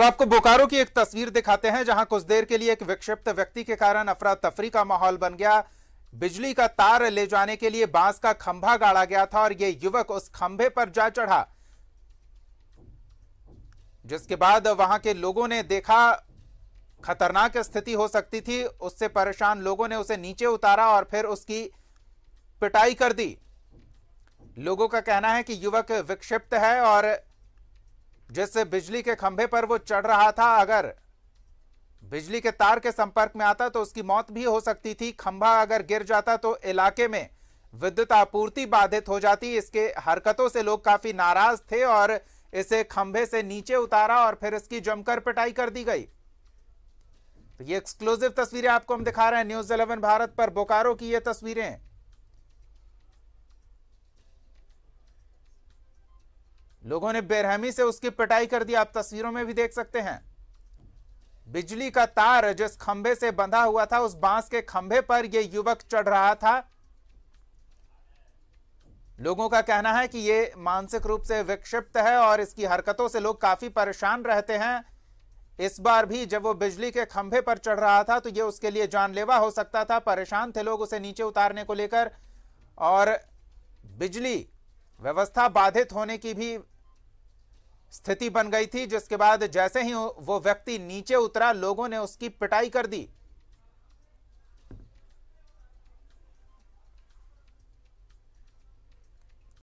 अब आपको बोकारो की एक तस्वीर दिखाते हैं जहां कुछ देर के लिए एक विक्षिप्त व्यक्ति के कारण अफरा तफरी का माहौल बन गया बिजली का तार ले जाने के लिए बांस का खंभा गाड़ा गया था और यह युवक उस खंभे पर जा चढ़ा जिसके बाद वहां के लोगों ने देखा खतरनाक स्थिति हो सकती थी उससे परेशान लोगों ने उसे नीचे उतारा और फिर उसकी पिटाई कर दी लोगों का कहना है कि युवक विक्षिप्त है और जिस बिजली के खंभे पर वो चढ़ रहा था अगर बिजली के तार के संपर्क में आता तो उसकी मौत भी हो सकती थी खंभा अगर गिर जाता तो इलाके में विद्युत आपूर्ति बाधित हो जाती इसके हरकतों से लोग काफी नाराज थे और इसे खंभे से नीचे उतारा और फिर इसकी जमकर पिटाई कर दी गई तो ये एक्सक्लूसिव तस्वीरें आपको हम दिखा रहे हैं न्यूज इलेवन भारत पर बोकारो की ये तस्वीरें लोगों ने बेरहमी से उसकी पिटाई कर दी आप तस्वीरों में भी देख सकते हैं बिजली का तार जिस खंभे से बंधा हुआ था उस बांस के खंभे पर यह युवक चढ़ रहा था लोगों का कहना है कि ये मानसिक रूप से विक्षिप्त है और इसकी हरकतों से लोग काफी परेशान रहते हैं इस बार भी जब वो बिजली के खंभे पर चढ़ रहा था तो ये उसके लिए जानलेवा हो सकता था परेशान थे लोग उसे नीचे उतारने को लेकर और बिजली व्यवस्था बाधित होने की भी स्थिति बन गई थी जिसके बाद जैसे ही वो व्यक्ति नीचे उतरा लोगों ने उसकी पिटाई कर दी